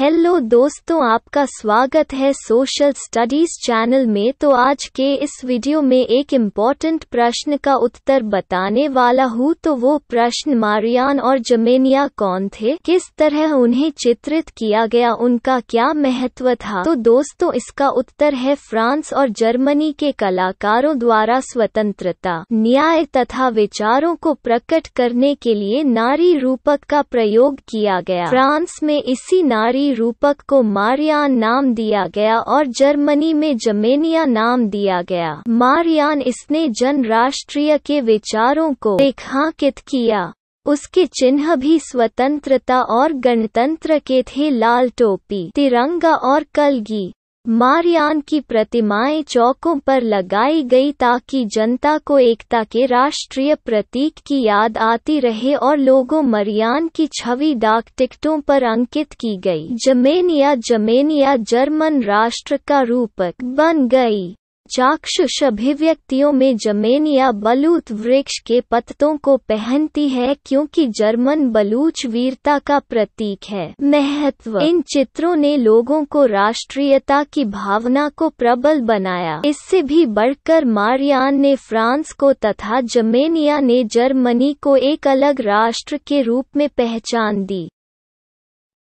hello दोस्तों आपका स्वागत है सोशल स्टडीज चैनल में तो आज के इस वीडियो में एक इम्पोर्टेंट प्रश्न का उत्तर बताने वाला हूँ तो वो प्रश्न मारियान और जमेनिया कौन थे किस तरह उन्हें चित्रित किया गया उनका क्या महत्व था तो दोस्तों इसका उत्तर है फ्रांस और जर्मनी के कलाकारों द्वारा स्वतंत्रता न्याय तथा विचारों को प्रकट करने के लिए नारी रूपक का प्रयोग किया गया फ्रांस में इसी नारी रूपक को मारियान नाम दिया गया और जर्मनी में जमेनिया नाम दिया गया मारियान इसने जन राष्ट्रीय के विचारों को रेखांकित किया उसके चिन्ह भी स्वतंत्रता और गणतंत्र के थे लाल टोपी तिरंगा और कलगी मारियान की प्रतिमाएं चौकों पर लगाई गई ताकि जनता को एकता के राष्ट्रीय प्रतीक की याद आती रहे और लोगों मरियान की छवि डाक टिकटों पर अंकित की गई जमेनिया जमेनिया जर्मन राष्ट्र का रूपक बन गई चाक्षुष अभिव्यक्तियों में जमेनिया बलूत वृक्ष के पत्तों को पहनती है क्योंकि जर्मन बलूच वीरता का प्रतीक है महत्व इन चित्रों ने लोगों को राष्ट्रीयता की भावना को प्रबल बनाया इससे भी बढ़कर मारियान ने फ्रांस को तथा जमेनिया ने जर्मनी को एक अलग राष्ट्र के रूप में पहचान दी